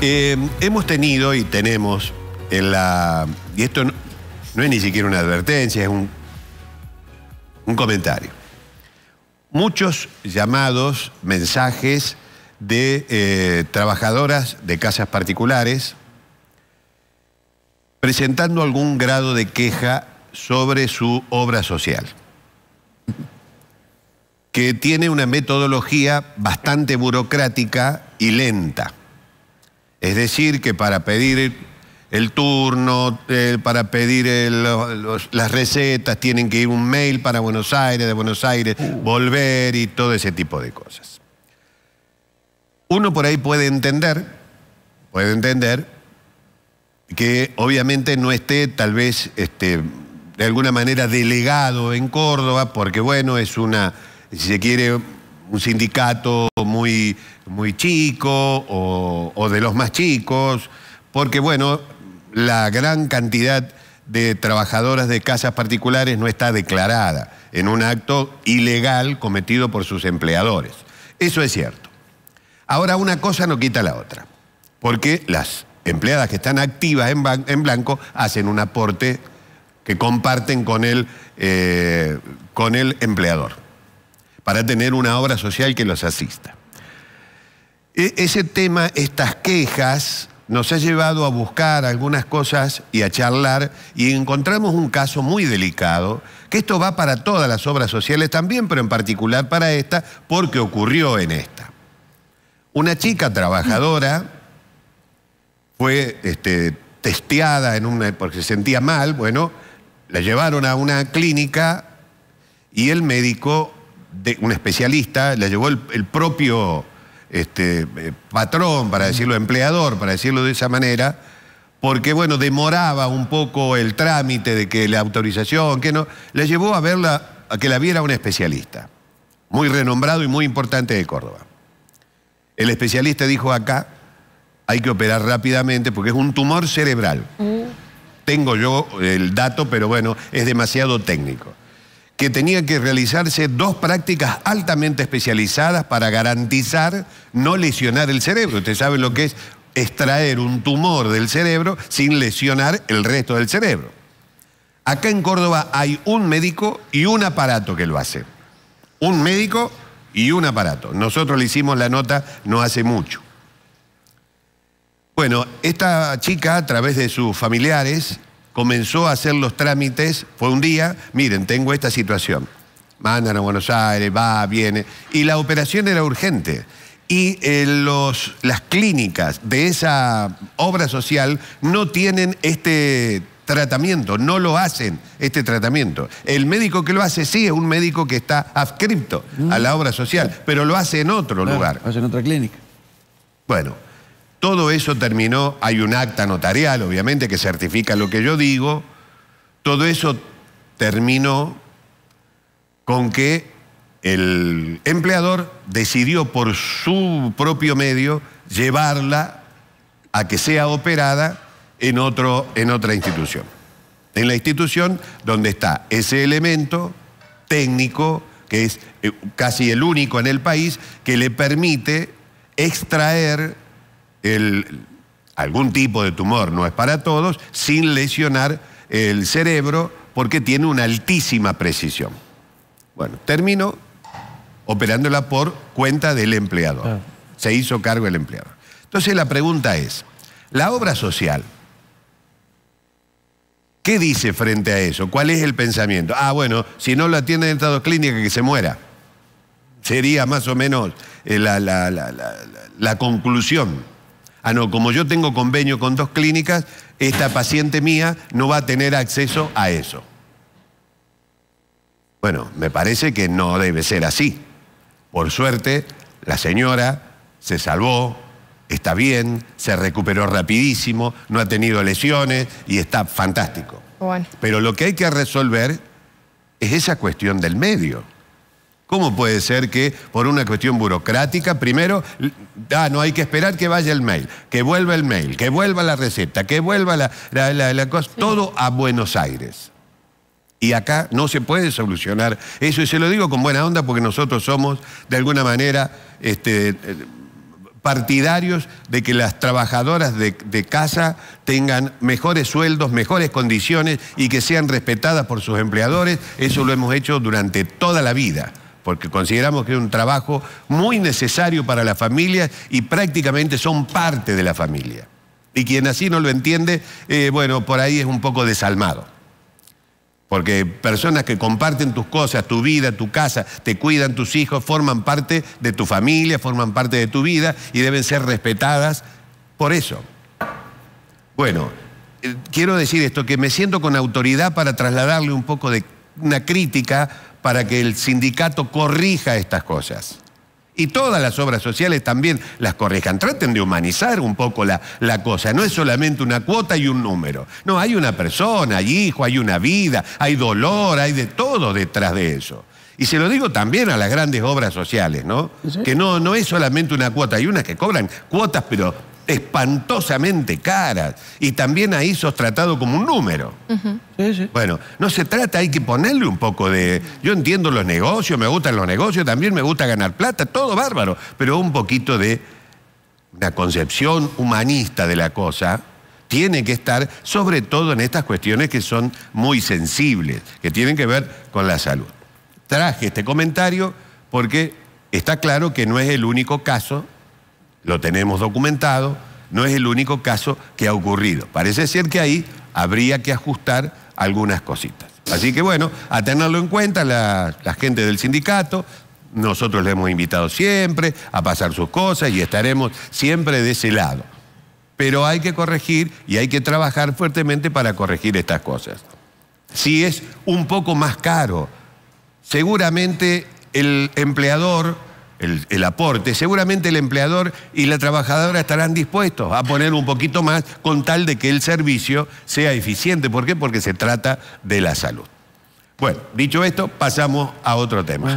Eh, hemos tenido y tenemos en la. Y esto no, es ni siquiera una advertencia, es un, un comentario. Muchos llamados, mensajes de eh, trabajadoras de casas particulares presentando algún grado de queja sobre su obra social, que tiene una metodología bastante burocrática y lenta es decir, que para pedir el turno, eh, para pedir las recetas, tienen que ir un mail para Buenos Aires, de Buenos Aires, uh. volver y todo ese tipo de cosas. Uno por ahí puede entender, puede entender que obviamente no esté tal vez este, de alguna manera delegado en Córdoba, porque bueno, es una, si se quiere, un sindicato muy, muy chico o, de los más chicos, porque bueno, la gran cantidad de trabajadoras de casas particulares no está declarada en un acto ilegal cometido por sus empleadores. Eso es cierto. Ahora una cosa no quita la otra, porque las empleadas que están activas en, blanco hacen un aporte que comparten con eh, con el empleador para tener una obra social que los asista. E, ese tema, estas quejas, nos ha llevado a buscar algunas cosas y a charlar y encontramos un caso muy delicado, que esto va para todas las obras sociales también, pero en particular para esta, porque ocurrió en esta. Una chica trabajadora fue este, testeada en una, porque se sentía mal, bueno, la llevaron a una clínica y el médico un especialista, la llevó el, propio este, eh, patrón, para decirlo empleador, para decirlo de esa manera, porque bueno, demoraba un poco el trámite de que la autorización, que no, la llevó a verla, a que la viera un especialista, muy renombrado y muy importante de Córdoba. El especialista dijo acá, hay que operar rápidamente porque es un tumor cerebral. Mm. Tengo yo el dato, pero bueno, es demasiado técnico que tenía que realizarse dos prácticas altamente especializadas para garantizar no lesionar el cerebro. Usted sabe lo que es extraer un tumor del cerebro sin lesionar el resto del cerebro. Acá en Córdoba hay un médico y un aparato que lo hace. Un médico y un aparato. Nosotros le hicimos la nota no hace mucho. Bueno, esta chica a través de sus familiares comenzó a hacer los trámites, fue un día, miren, tengo esta situación. Mandan a Buenos Aires, va, viene. Y la operación era urgente. Y eh, los, las clínicas de esa obra social no tienen este tratamiento, no lo hacen este tratamiento. El médico que lo hace sí es un médico que está adscripto a la obra social, mm. pero lo hace en otro lugar. Lo hace en otra clínica. Bueno, todo eso terminó, hay un acta notarial, obviamente, que certifica lo que yo digo. Todo eso terminó con que el empleador decidió por su propio medio llevarla a que sea operada en, otro, en otra institución. En la institución donde está ese elemento técnico, que es eh, casi el único en el país, que le permite extraer el, algún tipo de tumor, no es para todos, sin lesionar el cerebro porque tiene una altísima precisión. Bueno, terminó operándola por cuenta del empleador. Ah. Se hizo cargo el empleador. Entonces la pregunta es, la obra social, ¿qué dice frente a eso? ¿Cuál es el pensamiento? Ah, bueno, si no lo atienden en estado clínico, que se muera. Sería más o menos eh, la conclusión. Ah, no, como yo tengo convenio con dos clínicas, esta paciente mía no va a tener acceso a eso. Bueno, me parece que no debe ser así. Por suerte, la señora se salvó, está bien, se recuperó rapidísimo, no ha tenido lesiones y está fantástico. Pero lo que hay que resolver es esa cuestión del medio. ¿Cómo puede ser que por una cuestión burocrática, primero, Ah, no, hay que esperar que vaya el mail, que vuelva el mail, que vuelva la receta, que vuelva la, la, la, cosa, todo a Buenos Aires. Y acá no se puede solucionar eso. Y se lo digo con buena onda porque nosotros somos, de alguna manera, este, eh, partidarios de que las trabajadoras de, casa tengan mejores sueldos, mejores condiciones y que sean respetadas por sus empleadores. Eso lo hemos hecho durante toda la vida porque consideramos que es un trabajo muy necesario para la familia y prácticamente son parte de la familia. Y quien así no lo entiende, eh, bueno, por ahí es un poco desalmado. Porque personas que comparten tus cosas, tu vida, tu casa, te cuidan tus hijos, forman parte de tu familia, forman parte de tu vida y deben ser respetadas por eso. Bueno, eh, quiero decir esto, que me siento con autoridad para trasladarle un poco de una crítica para que el sindicato corrija estas cosas. Y todas las obras sociales también las corrijan. Traten de humanizar un poco la, cosa. No es solamente una cuota y un número. No, hay una persona, hay hijo, hay una vida, hay dolor, hay de todo detrás de eso. Y se lo digo también a las grandes obras sociales, ¿no? Que no, no es solamente una cuota, hay unas que cobran cuotas, pero espantosamente caras y también ahí sos tratado como un número. Bueno, no se trata, hay que ponerle un poco de... Yo entiendo los negocios, me gustan los negocios, también me gusta ganar plata, todo bárbaro, pero un poquito de una concepción humanista de la cosa tiene que estar, sobre todo en estas cuestiones que son muy sensibles, que tienen que ver con la salud. Traje este comentario porque está claro que no es el único caso lo tenemos documentado, no es el único caso que ha ocurrido. Parece ser que ahí habría que ajustar algunas cositas. Así que bueno, a tenerlo en cuenta la, la gente del sindicato, nosotros le hemos invitado siempre a pasar sus cosas y estaremos siempre de ese lado. Pero hay que corregir y hay que trabajar fuertemente para corregir estas cosas. Si es un poco más caro, seguramente el empleador el, aporte, seguramente el empleador y la trabajadora estarán dispuestos a poner un poquito más con tal de que el servicio sea eficiente. ¿Por qué? Porque se trata de la salud. Bueno, dicho esto, pasamos a otro tema.